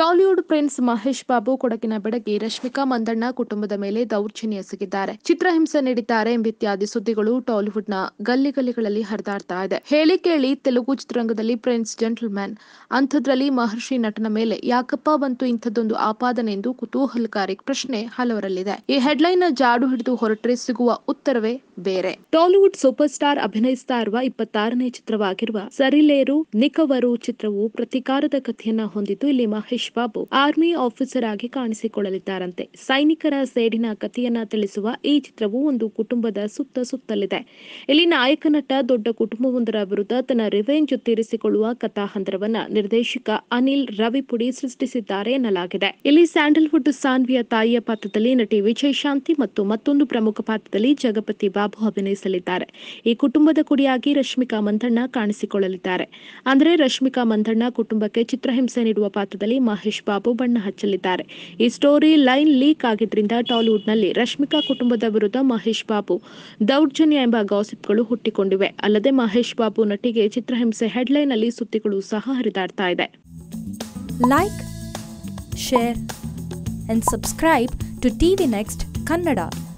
Tollywood prince Mahesh Babu ಕೊಡಗಿನ ಬೆಡಗಿ ರಶ್ಮಿಕಾ ಮಂದಣ್ಣ ಕುಟುಂಬದ ಮೇಲೆ ದೌರ್ಜನ್ಯ ಎಸಗಿದ್ದಾರೆ ಚಿತ್ರಹಿಂಸೆ ನೀಡಿದ್ದಾರೆ ಎಂಬಿತ್ಯಾದಿ ಸುದ್ದಿಗಳು ಟಾಲಿವುಡ್ ನ ಗಲ್ಲಿ ಗಲ್ಲಿಗಳಲ್ಲಿ ಹರಿದಾಡ್ತಾ ಇದೆ ಹೇಳಿ ಕೇಳಿ ತೆಲುಗು ಚಿತ್ರರಂಗದಲ್ಲಿ ಪ್ರಿನ್ಸ್ ಜೆಂಟಲ್ಮ್ಯಾನ್ ಅಂಥದ್ರಲ್ಲಿ ಮಹರ್ಷಿ ನಟನ ಮೇಲೆ ಯಾಕಪ್ಪ ಬಂತು ಇಂಥದ್ದೊಂದು ಆಪಾದನೆ ಎಂದು ಕುತೂಹಲಕಾರಿ ಪ್ರಶ್ನೆ ಹಲವರಲ್ಲಿದೆ ಈ ಹೆಡ್ಲೈನ್ ನ ಜಾಡು ಹಿಡಿದು ಹೊರಟ್ರೆ ಸಿಗುವ ಉತ್ತರವೇ ಬೇರೆ ಟಾಲಿವುಡ್ ಸೂಪರ್ ಸ್ಟಾರ್ ಅಭಿನಯಿಸ್ತಾ ಇರುವ ಇಪ್ಪತ್ತಾರನೇ ಚಿತ್ರವಾಗಿರುವ ಸರಿಲೇರು ನಿಕವರು ಚಿತ್ರವು ಪ್ರತಿಕಾರದ ಕಥೆಯನ್ನ ಹೊಂದಿದ್ದು ಇಲ್ಲಿ ಮಹೇಶ್ ಬಾಬು ಆರ್ಮಿ ಆಫೀಸರ್ ಆಗಿ ಕಾಣಿಸಿಕೊಳ್ಳಲಿದ್ದಾರಂತೆ ಸೈನಿಕರ ಸೇಡಿನ ಕಥೆಯನ್ನ ತಿಳಿಸುವ ಈ ಚಿತ್ರವು ಒಂದು ಕುಟುಂಬದ ಸುತ್ತ ಸುತ್ತಲಿದೆ ಇಲ್ಲಿ ನಾಯಕ ನಟ ದೊಡ್ಡ ಕುಟುಂಬವೊಂದರ ವಿರುದ್ಧ ತನ್ನ ರಿವೆಂಜ್ ತೀರಿಸಿಕೊಳ್ಳುವ ಕಥಾ ನಿರ್ದೇಶಕ ಅನಿಲ್ ರವಿಪುಡಿ ಸೃಷ್ಟಿಸಿದ್ದಾರೆ ಎನ್ನಲಾಗಿದೆ ಇಲ್ಲಿ ಸ್ಯಾಂಡಲ್ವುಡ್ ಸಾನ್ವಿಯ ತಾಯಿಯ ಪಾತ್ರದಲ್ಲಿ ನಟಿ ವಿಜಯ್ ಶಾಂತಿ ಮತ್ತು ಮತ್ತೊಂದು ಪ್ರಮುಖ ಪಾತ್ರದಲ್ಲಿ ಜಗಪತಿ ಬಾಬು ಅಭಿನಯಿಸಲಿದ್ದಾರೆ ಈ ಕುಟುಂಬದ ಕುಡಿಯಾಗಿ ರಶ್ಮಿಕಾ ಮಂಥಣ್ಣ ಕಾಣಿಸಿಕೊಳ್ಳಲಿದ್ದಾರೆ ಅಂದರೆ ರಶ್ಮಿಕಾ ಮಂಥಣ್ಣ ಕುಟುಂಬಕ್ಕೆ ಚಿತ್ರಹಿಂಸೆ ನೀಡುವ ಪಾತ್ರದಲ್ಲಿ ಮಹೇಶ್ ಬಾಬು ಬಣ್ಣ ಹಚ್ಚಲಿದ್ದಾರೆ ಈ ಸ್ಟೋರಿ ಲೈನ್ ಲೀಕ್ ಆಗಿದ್ರಿಂದ ಟಾಲಿವುಡ್ನಲ್ಲಿ ರಶ್ಮಿಕಾ ಕುಟುಂಬದ ವಿರುದ್ಧ ಮಹೇಶ್ ಬಾಬು ದೌರ್ಜನ್ಯ ಎಂಬ ಗಾಸಿಪ್ಗಳು ಹುಟ್ಟಿಕೊಂಡಿವೆ ಅಲ್ಲದೆ ಮಹೇಶ್ ಬಾಬು ನಟಿಗೆ ಚಿತ್ರಹಿಂಸೆ ಹೆಡ್ಲೈನ್ ಅಲ್ಲಿ ಸುದ್ದಿಗಳು ಸಹ ಹರಿದಾಡ್ತಾ ಇದೆ like share and subscribe to TV next Kannada